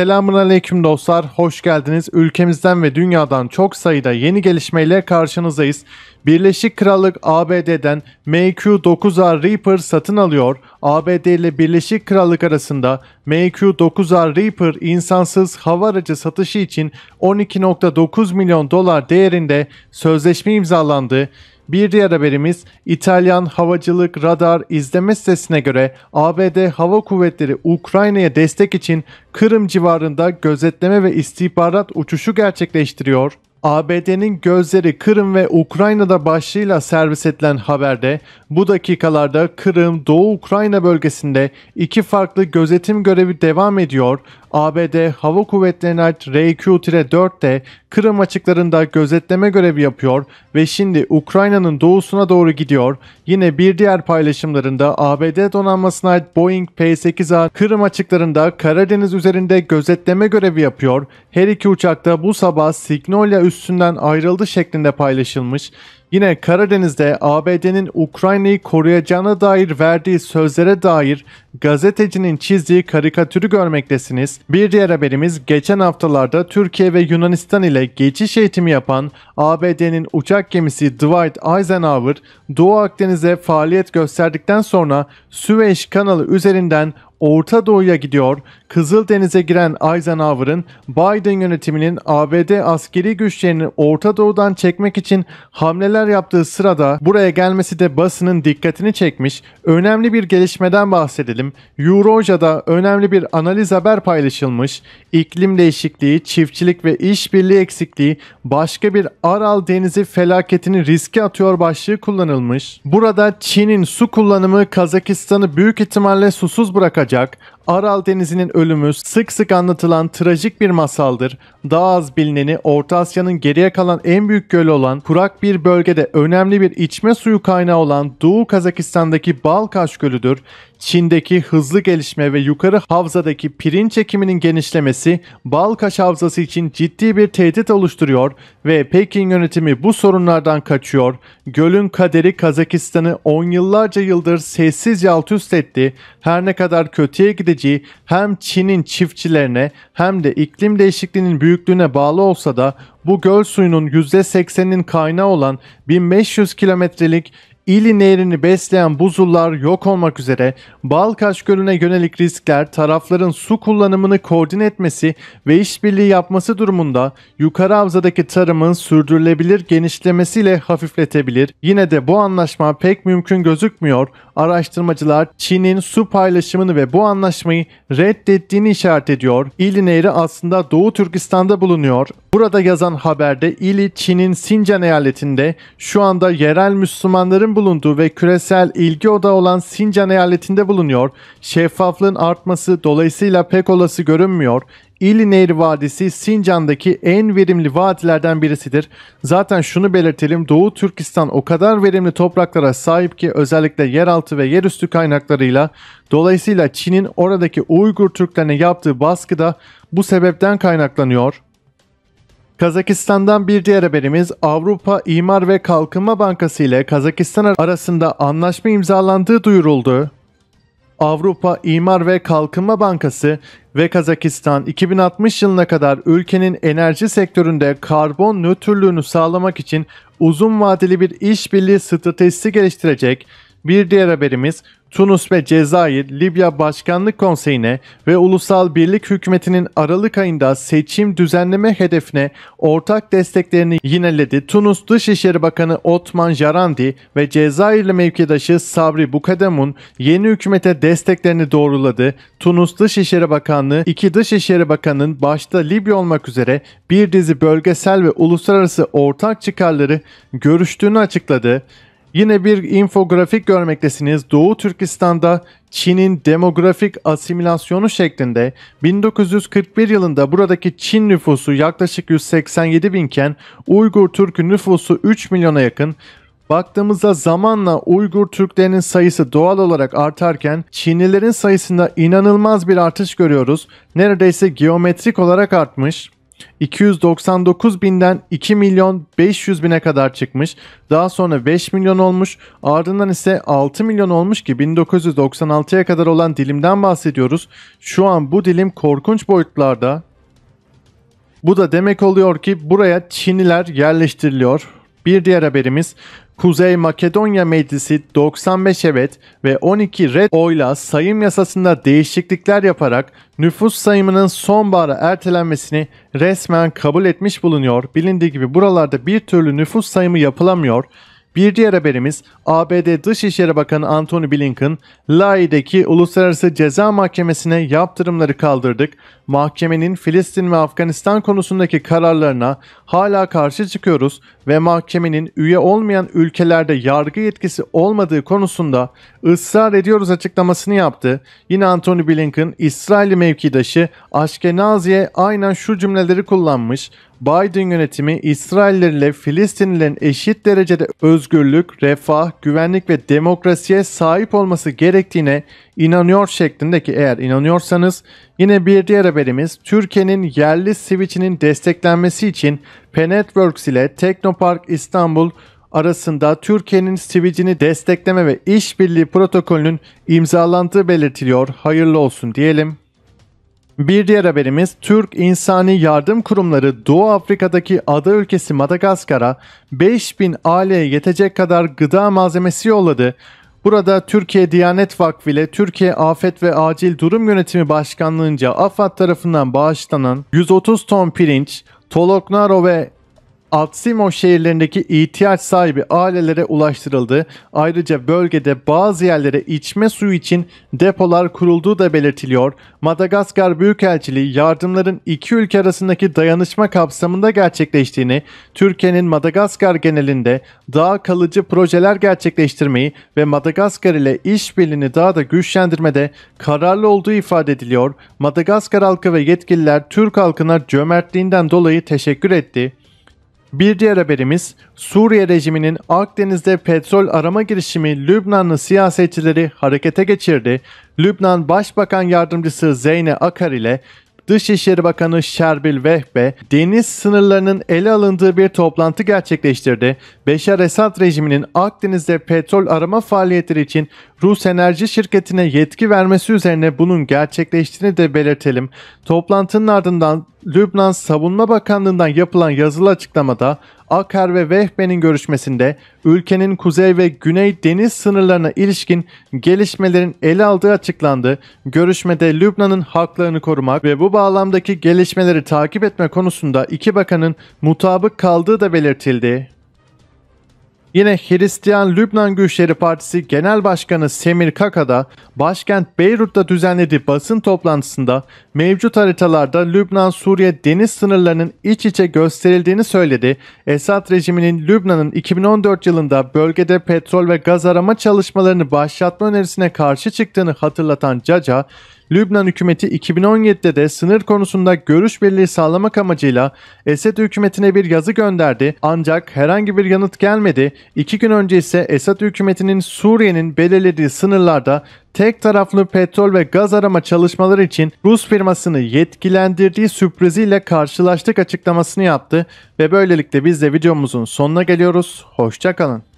Selamun Aleyküm dostlar, hoş geldiniz. Ülkemizden ve dünyadan çok sayıda yeni gelişmeyle karşınızdayız. Birleşik Krallık ABD'den mq 9 r Reaper satın alıyor. ABD ile Birleşik Krallık arasında mq 9 r Reaper insansız hava aracı satışı için 12.9 milyon dolar değerinde sözleşme imzalandı. Bir diğer haberimiz İtalyan havacılık radar izleme sitesine göre ABD Hava Kuvvetleri Ukrayna'ya destek için Kırım civarında gözetleme ve istihbarat uçuşu gerçekleştiriyor. ABD'nin gözleri Kırım ve Ukrayna'da başlığıyla servis edilen haberde bu dakikalarda Kırım, Doğu Ukrayna bölgesinde iki farklı gözetim görevi devam ediyor. ABD Hava Kuvvetleri'ne ait rq 4'te Kırım açıklarında gözetleme görevi yapıyor ve şimdi Ukrayna'nın doğusuna doğru gidiyor. Yine bir diğer paylaşımlarında ABD donanmasına ait Boeing P-8A Kırım açıklarında Karadeniz üzerinde gözetleme görevi yapıyor. Her iki uçak da bu sabah Signolia üssünden ayrıldı şeklinde paylaşılmış. Yine Karadeniz'de ABD'nin Ukrayna'yı koruyacağına dair verdiği sözlere dair gazetecinin çizdiği karikatürü görmektesiniz. Bir diğer haberimiz geçen haftalarda Türkiye ve Yunanistan ile geçiş eğitimi yapan ABD'nin uçak gemisi Dwight Eisenhower Doğu Akdeniz'e faaliyet gösterdikten sonra Süveyş kanalı üzerinden Orta Doğu'ya gidiyor, Kızıl Denize giren Eisenhower'ın Biden yönetiminin ABD askeri güçlerini Orta Doğu'dan çekmek için hamleler yaptığı sırada buraya gelmesi de basının dikkatini çekmiş önemli bir gelişmeden bahsedildi edelim. Euroja'da önemli bir analiz haber paylaşılmış. İklim değişikliği, çiftçilik ve işbirliği eksikliği başka bir Aral Denizi felaketini riske atıyor başlığı kullanılmış. Burada Çin'in su kullanımı Kazakistan'ı büyük ihtimalle susuz bırakacak. Aral Denizi'nin ölümü sık sık anlatılan trajik bir masaldır. Daha az bilineni Orta Asya'nın geriye kalan en büyük gölü olan kurak bir bölgede önemli bir içme suyu kaynağı olan Doğu Kazakistan'daki Balkaş Gölü'dür. Çin'deki hızlı gelişme ve yukarı havzadaki pirinç ekiminin genişlemesi Balkaş havzası için ciddi bir tehdit oluşturuyor ve Pekin yönetimi bu sorunlardan kaçıyor. Gölün kaderi Kazakistan'ı on yıllarca yıldır sessizce alt üst etti. Her ne kadar kötüye giden gideceği hem Çin'in çiftçilerine hem de iklim değişikliğinin büyüklüğüne bağlı olsa da bu göl suyunun %80'inin kaynağı olan 1500 kilometrelik İli nehrini besleyen buzullar yok olmak üzere Balkaş Gölü'ne yönelik riskler tarafların su kullanımını koordine etmesi ve işbirliği yapması durumunda yukarı havzadaki tarımın sürdürülebilir genişlemesiyle hafifletebilir. Yine de bu anlaşma pek mümkün gözükmüyor. Araştırmacılar Çin'in su paylaşımını ve bu anlaşmayı reddettiğini işaret ediyor. İli nehri aslında Doğu Türkistan'da bulunuyor. Burada yazan haberde İli Çin'in Sincan eyaletinde şu anda yerel Müslümanların ülkelerin bulunduğu ve küresel ilgi odağı olan Sincan eyaletinde bulunuyor. Şeffaflığın artması dolayısıyla pek olası görünmüyor. İli Nehri Vadisi Sincan'daki en verimli vadilerden birisidir. Zaten şunu belirtelim Doğu Türkistan o kadar verimli topraklara sahip ki özellikle yeraltı ve yerüstü kaynaklarıyla dolayısıyla Çin'in oradaki Uygur Türklerine yaptığı baskı da bu sebepten kaynaklanıyor. Kazakistan'dan bir diğer haberimiz Avrupa İmar ve Kalkınma Bankası ile Kazakistan arasında anlaşma imzalandığı duyuruldu. Avrupa İmar ve Kalkınma Bankası ve Kazakistan 2060 yılına kadar ülkenin enerji sektöründe karbon nötrlüğünü sağlamak için uzun vadeli bir işbirliği stratejisi geliştirecek. Bir diğer haberimiz Tunus ve Cezayir, Libya Başkanlık Konseyi'ne ve Ulusal Birlik Hükümeti'nin Aralık ayında seçim düzenleme hedefine ortak desteklerini yineledi. Tunus Dışişleri Bakanı Otman Jarandi ve Cezayirli mevkidaşı Sabri Bukademun yeni hükümete desteklerini doğruladı. Tunus Dışişleri Bakanlığı, iki Dışişleri Bakanı'nın başta Libya olmak üzere bir dizi bölgesel ve uluslararası ortak çıkarları görüştüğünü açıkladı. Yine bir infografik görmektesiniz. Doğu Türkistan'da Çin'in demografik asimilasyonu şeklinde 1941 yılında buradaki Çin nüfusu yaklaşık 187 binken Uygur Türk nüfusu 3 milyona yakın. Baktığımızda zamanla Uygur Türklerinin sayısı doğal olarak artarken Çinlilerin sayısında inanılmaz bir artış görüyoruz. Neredeyse geometrik olarak artmış. 299 binden 2 milyon 500 bine kadar çıkmış. Daha sonra 5 milyon olmuş. Ardından ise 6 milyon olmuş ki 1996'ya kadar olan dilimden bahsediyoruz. Şu an bu dilim korkunç boyutlarda. Bu da demek oluyor ki buraya Çiniler yerleştiriliyor. Bir diğer haberimiz Kuzey Makedonya Meclisi 95 evet ve 12 red oyla sayım yasasında değişiklikler yaparak nüfus sayımının sonbahara ertelenmesini resmen kabul etmiş bulunuyor. Bilindiği gibi buralarda bir türlü nüfus sayımı yapılamıyor. Bir diğer haberimiz ABD Dışişleri Bakanı Antony Blinken, Lai'deki Uluslararası Ceza Mahkemesi'ne yaptırımları kaldırdık. Mahkemenin Filistin ve Afganistan konusundaki kararlarına hala karşı çıkıyoruz ve mahkemenin üye olmayan ülkelerde yargı yetkisi olmadığı konusunda ısrar ediyoruz açıklamasını yaptı. Yine Anthony Blinken İsrail mevkidaşı Ashkenazi'ye aynen şu cümleleri kullanmış. Biden yönetimi İsraillerle Filistinlilerin eşit derecede özgürlük, refah, güvenlik ve demokrasiye sahip olması gerektiğine inanıyor şeklindeki eğer inanıyorsanız yine bir diğer haberimiz Türkiye'nin yerli Switch'inin desteklenmesi için Penetworks ile Teknopark İstanbul arasında Türkiye'nin Switch'ini destekleme ve işbirliği protokolünün imzalandığı belirtiliyor. Hayırlı olsun diyelim. Bir diğer haberimiz Türk İnsani Yardım Kurumları Doğu Afrika'daki ada ülkesi Madagaskar'a 5000 aileye yetecek kadar gıda malzemesi yolladı. Burada Türkiye Diyanet Vakfı ile Türkiye Afet ve Acil Durum Yönetimi Başkanlığınca AFAD tarafından bağışlanan 130 ton pirinç, Toloknaro ve Altsimos şehirlerindeki ihtiyaç sahibi ailelere ulaştırıldı. Ayrıca bölgede bazı yerlere içme suyu için depolar kurulduğu da belirtiliyor. Madagaskar Büyükelçiliği yardımların iki ülke arasındaki dayanışma kapsamında gerçekleştiğini, Türkiye'nin Madagaskar genelinde daha kalıcı projeler gerçekleştirmeyi ve Madagaskar ile işbirliğini daha da güçlendirmede kararlı olduğu ifade ediliyor. Madagaskar halkı ve yetkililer Türk halkına cömertliğinden dolayı teşekkür etti. Bir diğer haberimiz Suriye rejiminin Akdeniz'de petrol arama girişimi Lübnanlı siyasetçileri harekete geçirdi. Lübnan Başbakan Yardımcısı Zeyne Akar ile Dışişleri Bakanı Şerbil Vehbe deniz sınırlarının ele alındığı bir toplantı gerçekleştirdi. Beşar Esad rejiminin Akdeniz'de petrol arama faaliyetleri için Rus enerji şirketine yetki vermesi üzerine bunun gerçekleştiğini de belirtelim. Toplantının ardından Lübnan Savunma Bakanlığı'ndan yapılan yazılı açıklamada Akar ve Vehbe'nin görüşmesinde ülkenin kuzey ve güney deniz sınırlarına ilişkin gelişmelerin ele aldığı açıklandı. Görüşmede Lübnan'ın haklarını korumak ve bu bağlamdaki gelişmeleri takip etme konusunda iki bakanın mutabık kaldığı da belirtildi. Yine Hristiyan Lübnan Güçleri Partisi Genel Başkanı Semir Kaka da başkent Beyrut'ta düzenlediği basın toplantısında mevcut haritalarda Lübnan-Suriye deniz sınırlarının iç içe gösterildiğini söyledi. Esad rejiminin Lübnan'ın 2014 yılında bölgede petrol ve gaz arama çalışmalarını başlatma önerisine karşı çıktığını hatırlatan Caca, Lübnan hükümeti 2017'de de sınır konusunda görüş birliği sağlamak amacıyla Esed hükümetine bir yazı gönderdi ancak herhangi bir yanıt gelmedi. İki gün önce ise Esad hükümetinin Suriye'nin belirlediği sınırlarda tek taraflı petrol ve gaz arama çalışmaları için Rus firmasını yetkilendirdiği sürpriziyle karşılaştık açıklamasını yaptı ve böylelikle biz de videomuzun sonuna geliyoruz. Hoşçakalın.